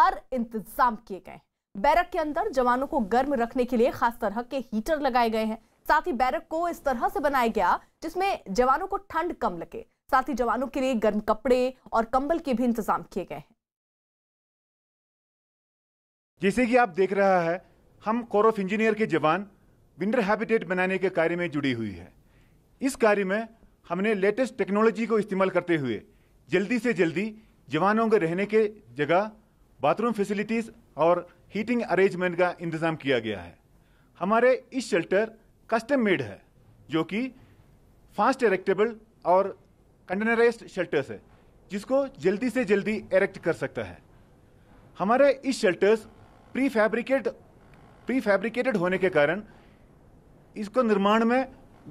हर इंतजाम किए गए बैरक के अंदर जवानों को गर्म रखने के लिए खास तरह के हीटर लगाए गए हैं साथ ही बैरक को इस तरह से बनाया गया जिसमें जवानों को ठंड कम लगे साथ ही जवानों के लिए गर्म कपड़े और कंबल के भी इंतजाम किए गए हैं जैसे कि आप देख रहा है हम कोर ऑफ इंजीनियर के जवान विंडर हैबिटेट बनाने के कार्य में जुड़ी हुई है इस कार्य में हमने लेटेस्ट टेक्नोलॉजी को इस्तेमाल करते हुए जल्दी से जल्दी जवानों के रहने के जगह बाथरूम फैसिलिटीज़ और हीटिंग अरेंजमेंट का इंतज़ाम किया गया है हमारे इस शेल्टर कस्टम मेड है जो कि फास्ट एरेक्टेबल और कंटेनराइज शेल्टर्स है जिसको जल्दी से जल्दी एरेक्ट कर सकता है हमारे इस shelters pre fabricate pre fabricated होने के कारण इसको निर्माण में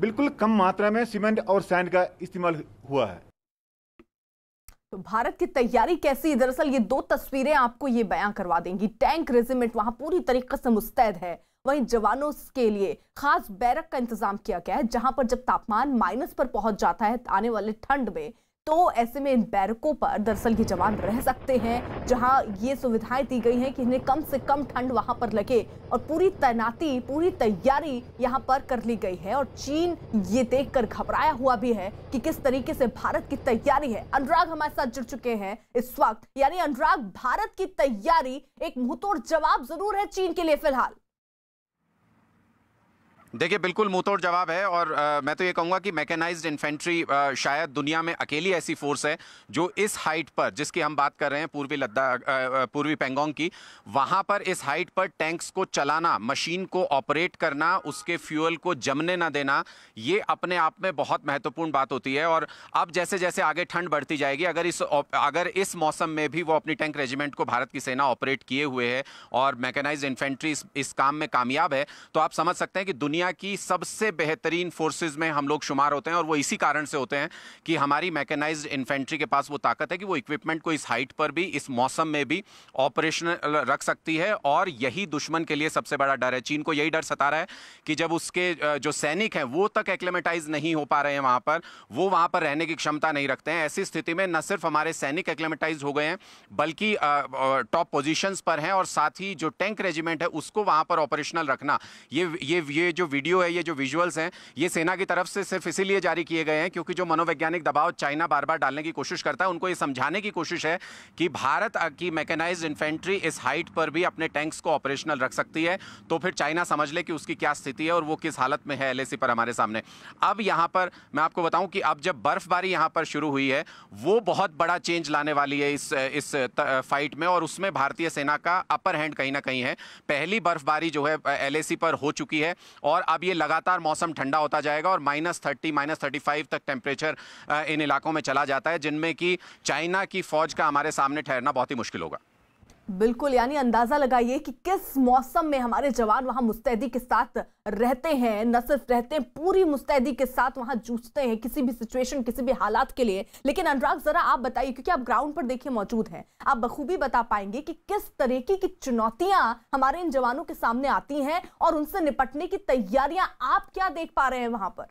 बिल्कुल कम मात्रा में सीमेंट और सैंड का इस्तेमाल हुआ है तो भारत की तैयारी कैसी दरअसल ये दो तस्वीरें आपको ये बयां करवा देंगी टैंक रेजिमेंट वहां पूरी तरीके से मुस्तैद है वहीं जवानों के लिए खास बैरक का इंतजाम किया गया है जहां पर जब तापमान माइनस पर पहुंच जाता है आने वाले ठंड में तो ऐसे में इन बैरकों पर दरअसल ये जवान रह सकते हैं जहां ये सुविधाएं दी गई हैं कि इन्हें कम से कम ठंड वहां पर लगे और पूरी तैनाती पूरी तैयारी यहां पर कर ली गई है और चीन ये देखकर घबराया हुआ भी है कि किस तरीके से भारत की तैयारी है अनुराग हमारे साथ जुड़ चुके हैं इस वक्त यानी अनुराग भारत की तैयारी एक मुंह जवाब जरूर है चीन के लिए फिलहाल देखिए बिल्कुल तोड़ जवाब है और आ, मैं तो ये कहूँगा कि मैकेनाइज्ड इन्फेंट्री शायद दुनिया में अकेली ऐसी फोर्स है जो इस हाइट पर जिसकी हम बात कर रहे हैं पूर्वी लद्दाख पूर्वी पेंगोंग की वहाँ पर इस हाइट पर टैंक्स को चलाना मशीन को ऑपरेट करना उसके फ्यूल को जमने ना देना ये अपने आप में बहुत महत्वपूर्ण बात होती है और अब जैसे जैसे आगे ठंड बढ़ती जाएगी अगर इस अगर इस मौसम में भी वो अपनी टैंक रेजिमेंट को भारत की सेना ऑपरेट किए हुए है और मैकेनाइज इन्फेंट्री इस काम में कामयाब है तो आप समझ सकते हैं कि दुनिया दुनिया की सबसे बेहतरीन फोर्सेज में हम लोग शुमार होते हैं और वो इसी कारण से होते हैं कि हमारी मैकेनाइज इन्फेंट्री के पास वो ताकत है कि वो इक्विपमेंट को इस हाइट पर भी इस मौसम में भी ऑपरेशन रख सकती है और यही दुश्मन के लिए सबसे बड़ा डर है चीन को यही डर सता रहा है कि जब उसके जो सैनिक हैं वो तक एक्लेमेटाइज नहीं हो पा रहे हैं वहाँ पर वो वहाँ पर रहने की क्षमता नहीं रखते हैं ऐसी स्थिति में न सिर्फ हमारे सैनिक एक्लेमेटाइज हो गए हैं बल्कि टॉप पोजीशंस पर हैं और साथ ही जो टैंक रेजिमेंट है उसको वहाँ पर ऑपरेशनल रखना ये ये ये जो वीडियो है ये जो विजुअल्स हैं ये सेना की तरफ से सिर्फ इसीलिए जारी किए गए हैं क्योंकि जो मनोवैज्ञानिक दबाव चाइना बार बार डालने की कोशिश करता है उनको ये समझाने की कोशिश है कि भारत की मैकेनाइज इन्फेंट्री इस हाइट पर भी अपने टैंक्स को ऑपरेशनल रख सकती है तो फिर चाइना समझ ले कि उसकी क्या स्थिति है और वो किस हालत में है एल पर हमारे सामने अब यहाँ पर मैं आपको बताऊँ कि अब जब बर्फबारी यहाँ पर शुरू हुई है वो बहुत बड़ा चेंज लाने वाली है इस इस फाइट में और उसमें भारतीय सेना का अपर हैंड कहीं ना कहीं है पहली बर्फबारी जो है एल पर हो चुकी है और और अब ये लगातार मौसम ठंडा होता जाएगा और minus thirty minus thirty five तक टेम्परेचर इन इलाकों में चला जाता है जिनमें कि चाइना की फ़ौज का हमारे सामने ठहरना बहुत ही मुश्किल होगा बिल्कुल यानी अंदाज़ा लगाइए कि किस मौसम में हमारे जवान वहां मुस्तैदी के साथ रहते हैं न सिर्फ रहते हैं पूरी मुस्तैदी के साथ वहां जूझते हैं किसी भी सिचुएशन किसी भी हालात के लिए लेकिन अनुराग ज़रा आप बताइए क्योंकि आप ग्राउंड पर देखिए मौजूद हैं आप बखूबी बता पाएंगे कि किस तरीके की चुनौतियां हमारे इन जवानों के सामने आती हैं और उनसे निपटने की तैयारियां आप क्या देख पा रहे हैं वहां पर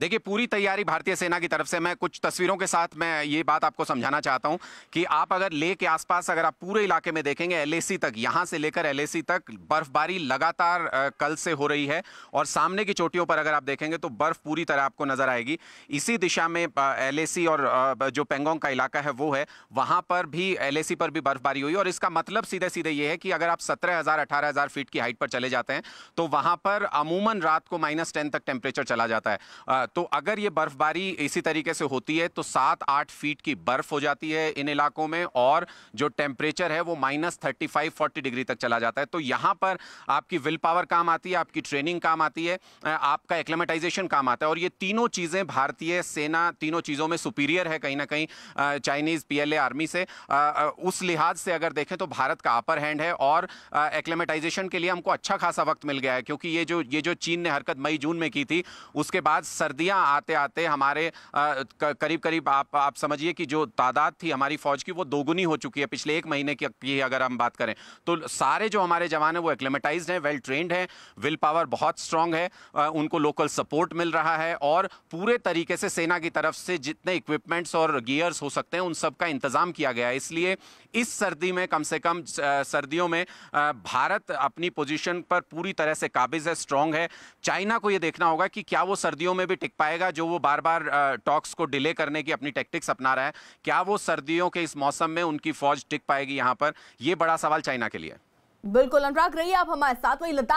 देखिए पूरी तैयारी भारतीय सेना की तरफ से मैं कुछ तस्वीरों के साथ मैं ये बात आपको समझाना चाहता हूँ कि आप अगर ले के आसपास अगर आप पूरे इलाके में देखेंगे एलएसी तक यहां से लेकर एलएसी तक बर्फबारी लगातार कल से हो रही है और सामने की चोटियों पर अगर आप देखेंगे तो बर्फ पूरी तरह आपको नजर आएगी इसी दिशा में एल और जो पेंगोंग का इलाका है वो है वहाँ पर भी एल पर भी बर्फबारी हुई और इसका मतलब सीधे सीधे ये है कि अगर आप सत्रह हज़ार फीट की हाइट पर चले जाते हैं तो वहाँ पर अमूमन रात को माइनस तक टेम्परेचर चला जाता है तो अगर ये बर्फबारी इसी तरीके से होती है तो सात आठ फीट की बर्फ हो जाती है इन इलाकों में और जो टेम्परेचर है वो minus thirty five forty degree तक चला जाता है तो यहाँ पर आपकी विल पावर काम आती है आपकी ट्रेनिंग काम आती है आपका एक्लेमेटाइजेशन काम आता है और ये तीनों चीज़ें भारतीय सेना तीनों चीज़ों में सुपीरियर है कहीं ना कहीं चाइनीज़ पी आर्मी से उस लिहाज से अगर देखें तो भारत का अपर हैंड है और एक्लेमेटाइजेशन के लिए हमको अच्छा खासा वक्त मिल गया है क्योंकि ये जो ये जो चीन ने हरकत मई जून में की थी उसके बाद सर सर्दियां आते आते हमारे करीब करीब आप आप समझिए कि जो तादाद थी हमारी फ़ौज की वो दोगुनी हो चुकी है पिछले एक महीने की, अगर हम बात करें तो सारे जो हमारे जवान हैं वो एक्लेमेटाइज हैं वेल ट्रेंड हैं विल पावर बहुत स्ट्रांग है उनको लोकल सपोर्ट मिल रहा है और पूरे तरीके से सेना की तरफ से जितने इक्विपमेंट्स और गियर्स हो सकते हैं उन सब का इंतज़ाम किया गया है इसलिए इस सर्दी में कम से कम सर्दियों में भारत अपनी पोजीशन पर पूरी तरह से काबिज है स्ट्रांग है चाइना को यह देखना होगा कि क्या वो सर्दियों में भी टिक पाएगा जो वो बार बार टॉक्स को डिले करने की अपनी टेक्टिक्स अपना रहा है क्या वो सर्दियों के इस मौसम में उनकी फौज टिक पाएगी यहाँ पर यह बड़ा सवाल चाइना के लिए बिल्कुल अनुराग रही आप हमारे साथ वही लद्दाख